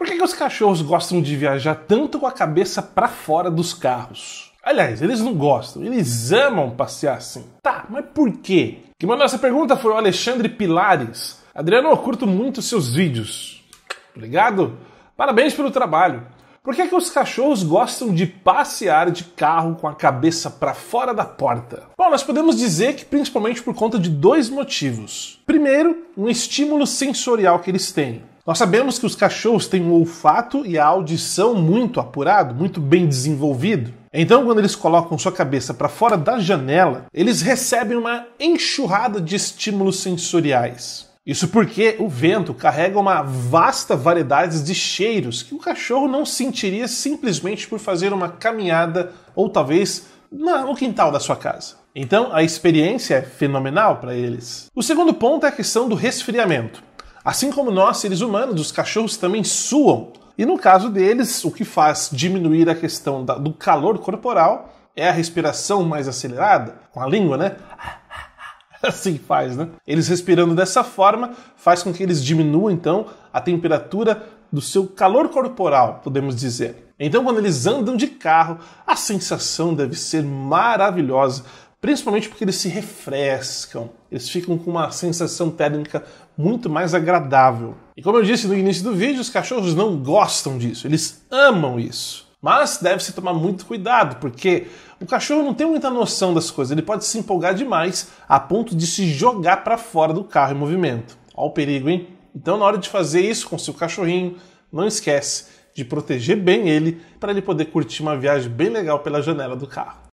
Por que, que os cachorros gostam de viajar tanto com a cabeça para fora dos carros? Aliás, eles não gostam, eles amam passear assim. Tá, mas por quê? Que mandou essa pergunta foi o Alexandre Pilares. Adriano, eu curto muito seus vídeos. Obrigado. Parabéns pelo trabalho. Por que, que os cachorros gostam de passear de carro com a cabeça para fora da porta? Bom, nós podemos dizer que principalmente por conta de dois motivos. Primeiro, um estímulo sensorial que eles têm. Nós sabemos que os cachorros têm um olfato e a audição muito apurado, muito bem desenvolvido. Então, quando eles colocam sua cabeça para fora da janela, eles recebem uma enxurrada de estímulos sensoriais. Isso porque o vento carrega uma vasta variedade de cheiros que o cachorro não sentiria simplesmente por fazer uma caminhada ou talvez no quintal da sua casa. Então, a experiência é fenomenal para eles. O segundo ponto é a questão do resfriamento. Assim como nós, seres humanos, os cachorros também suam. E no caso deles, o que faz diminuir a questão da, do calor corporal é a respiração mais acelerada, com a língua, né? Assim faz, né? Eles respirando dessa forma faz com que eles diminuam então a temperatura do seu calor corporal, podemos dizer. Então, quando eles andam de carro, a sensação deve ser maravilhosa, principalmente porque eles se refrescam, eles ficam com uma sensação térmica muito mais agradável. E como eu disse no início do vídeo, os cachorros não gostam disso, eles amam isso. Mas deve-se tomar muito cuidado, porque o cachorro não tem muita noção das coisas, ele pode se empolgar demais a ponto de se jogar para fora do carro em movimento. Olha o perigo, hein? Então, na hora de fazer isso com seu cachorrinho, não esquece de proteger bem ele para ele poder curtir uma viagem bem legal pela janela do carro.